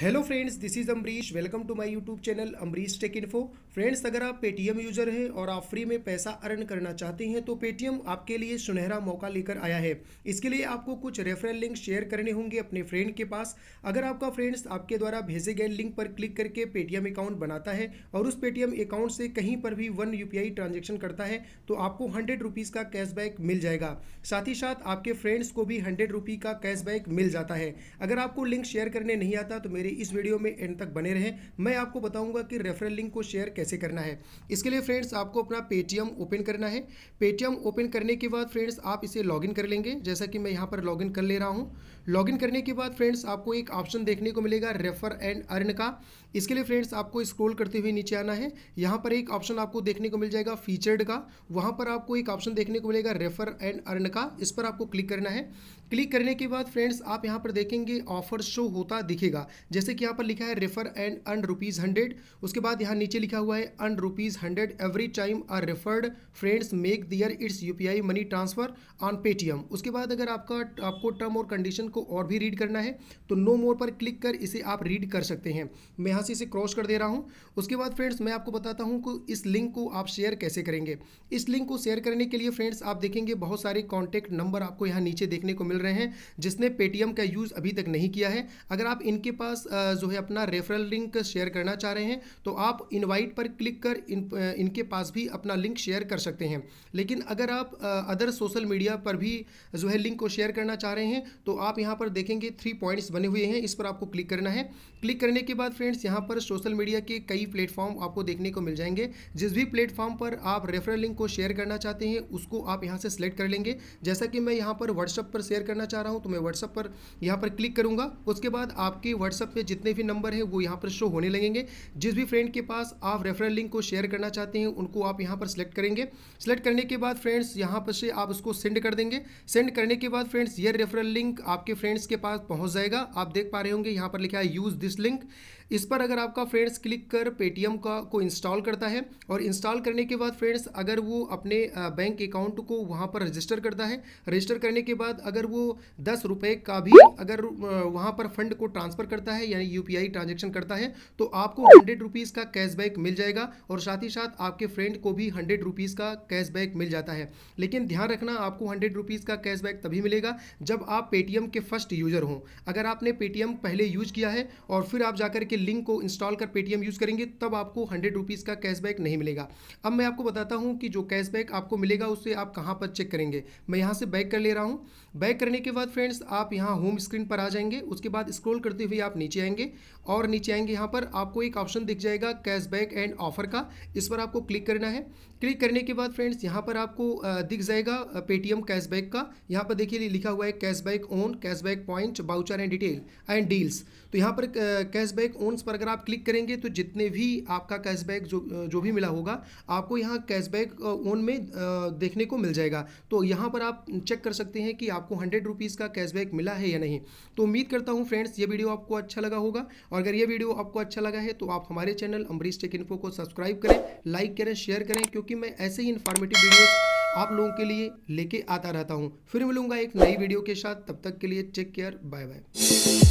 hello friends this is Ambarish welcome to my YouTube channel Ambarish tech info friends अगर आप Paytm user हैं और आप फ्री में पैसा अर्न करना चाहते हैं तो पेटीएम आपके लिए सुनहरा मौका लेकर आया है इसके लिए आपको कुछ रेफरल लिंक शेयर करने होंगे अपने फ्रेंड के पास अगर आपका फ्रेंड्स आपके द्वारा भेजे गए लिंक पर क्लिक करके पेटीएम अकाउंट बनाता है और उस पेटीएम अकाउंट से कहीं पर भी वन यू ट्रांजेक्शन करता है तो आपको हंड्रेड रुपीज़ का कैशबैक मिल जाएगा साथ ही साथ आपके फ्रेंड्स को भी हंड्रेड रुपी का कैशबैक मिल जाता है अगर आपको लिंक शेयर करने नहीं आता तो मेरे लिए इस वीडियो में एंड तक बने रहें मैं आपको बताऊंगा कि रेफरल लिंक को शेयर कैसे करना है इसके लिए फ्रेंड्स आपको अपना पेटीएम ओपन करना है पेटीएम ओपन करने के बाद फ्रेंड्स आप इसे लॉगिन कर लेंगे जैसा कि मैं यहाँ पर लॉगिन कर ले रहा हूँ लॉगिन करने के बाद फ्रेंड्स आपको एक ऑप्शन देखने को मिलेगा रेफर एंड अर्न का इसके लिए फ्रेंड्स आपको स्क्रोल करते हुए नीचे आना है यहाँ पर एक ऑप्शन आपको देखने को मिल जाएगा फीचर्ड का वहाँ पर आपको एक ऑप्शन देखने को मिलेगा रेफर एंड अर्न का इस पर आपको क्लिक करना है क्लिक करने के बाद फ्रेंड्स आप यहाँ पर देखेंगे ऑफर शो होता दिखेगा जैसे जैसे कि यहाँ पर लिखा है refer and earn rupees hundred उसके बाद यहाँ नीचे लिखा हुआ है earn rupees hundred every time are referred friends make their it's you money transfer on Paytm उसके बाद अगर आपका आपको टर्म और कंडीशन को और भी रीड करना है तो नो मोर पर क्लिक कर इसे आप रीड कर सकते हैं मैं यहाँ से इसे क्रॉस कर दे रहा हूँ उसके बाद फ्रेंड्स मैं आपको बताता हूँ कि इस लिंक को आप शेयर कैसे करेंगे इस लिंक को शेयर करने के लिए फ्रेंड्स आप देखेंगे बहुत सारे कॉन्टैक्ट नंबर आपको यहाँ नीचे देखने को मिल रहे हैं जिसने पेटीएम का यूज़ अभी तक नहीं किया है अगर आप इनके पास जो है अपना रेफरल लिंक शेयर करना चाह रहे हैं तो आप इनवाइट पर क्लिक कर इन इनके पास भी अपना लिंक शेयर कर सकते हैं लेकिन अगर आप अदर सोशल मीडिया पर भी जो है लिंक को शेयर करना चाह रहे हैं तो आप यहाँ पर देखेंगे थ्री पॉइंट्स बने हुए हैं इस पर आपको क्लिक करना है क्लिक करने के बाद फ्रेंड्स यहाँ पर सोशल मीडिया के कई प्लेटफॉर्म आपको देखने को मिल जाएंगे जिस भी प्लेटफॉर्म पर आप रेफरल लिंक को शेयर करना चाहते हैं उसको आप यहाँ से सिलेक्ट कर लेंगे जैसा कि मैं यहाँ पर व्हाट्सअप पर शेयर करना चाह रहा हूँ तो मैं व्हाट्सअप पर यहाँ पर क्लिक करूँगा उसके बाद आपके व्हाट्सअप पे जितने भी नंबर हैं वो यहाँ पर शो होने लगेंगे जिस भी फ्रेंड के पास आप रेफरल लिंक को शेयर करना चाहते हैं उनको आप यहाँ पर सिलेक्ट करेंगे सिलेक्ट करने के बाद फ्रेंड्स यहाँ पर से आप उसको सेंड कर देंगे सेंड करने के बाद फ्रेंड्स ये रेफरल लिंक आपके फ्रेंड्स के पास पहुँच जाएगा आप देख पा रहे होंगे यहाँ पर लिखा है यूज़ दिस लिंक इस पर अगर आपका फ्रेंड्स क्लिक कर पेटीएम का को इंस्टॉल करता है और इंस्टॉल करने के बाद फ्रेंड्स अगर वो अपने बैंक अकाउंट को वहाँ पर रजिस्टर करता है रजिस्टर करने के बाद अगर वो दस रुपये का भी अगर वहाँ पर फंड को ट्रांसफ़र करता है यानी यू ट्रांजेक्शन करता है तो आपको हंड्रेड रुपीज़ का कैशबैक मिल जाएगा और साथ ही साथ आपके फ्रेंड को भी हंड्रेड रुपीज़ का कैशबैक मिल जाता है लेकिन ध्यान रखना आपको हंड्रेड रुपीज़ का कैशबैक तभी मिलेगा जब आप पेटीएम के फर्स्ट यूज़र हों अगर आपने पेटीएम पहले यूज किया है और फिर आप जाकर के लिंक को इंस्टॉल कर पेटीएम यूज़ करेंगे तब आपको हंड्रेड रुपीज़ का कैशबैक नहीं मिलेगा अब मैं आपको बताता हूँ कि जो कैशबैक आपको मिलेगा उससे आप कहाँ पर चेक करेंगे मैं यहाँ से बैक कर ले रहा हूँ बैक करने के बाद फ्रेंड्स आप यहाँ होम स्क्रीन पर आ जाएंगे उसके बाद स्क्रॉल करते हुए आप नीचे आएंगे और नीचे आएंगे यहाँ पर आपको एक ऑप्शन दिख जाएगा कैशबैक एंड ऑफर का इस पर आपको क्लिक करना है क्लिक करने के बाद फ्रेंड्स यहाँ पर आपको दिख जाएगा पेटीएम कैशबैक का यहाँ पर देखिए लिखा हुआ है cashback on cashback point voucher and detail and deals तो यहाँ पर कैशबैक ओन अकाउंट्स पर अगर आप क्लिक करेंगे तो जितने भी आपका कैशबैक जो जो भी मिला होगा आपको यहाँ कैशबैक ओन में देखने को मिल जाएगा तो यहाँ पर आप चेक कर सकते हैं कि आपको हंड्रेड रुपीज़ का कैशबैक मिला है या नहीं तो उम्मीद करता हूँ फ्रेंड्स ये वीडियो आपको अच्छा लगा होगा और अगर ये वीडियो आपको अच्छा लगा है तो आप हमारे चैनल अम्बरीश टेक इन्फो को सब्सक्राइब करें लाइक करें शेयर करें क्योंकि मैं ऐसे ही इन्फॉर्मेटिव वीडियो आप लोगों के लिए लेके आता रहता हूँ फिर मिलूंगा एक नई वीडियो के साथ तब तक के लिए टेक केयर बाय बाय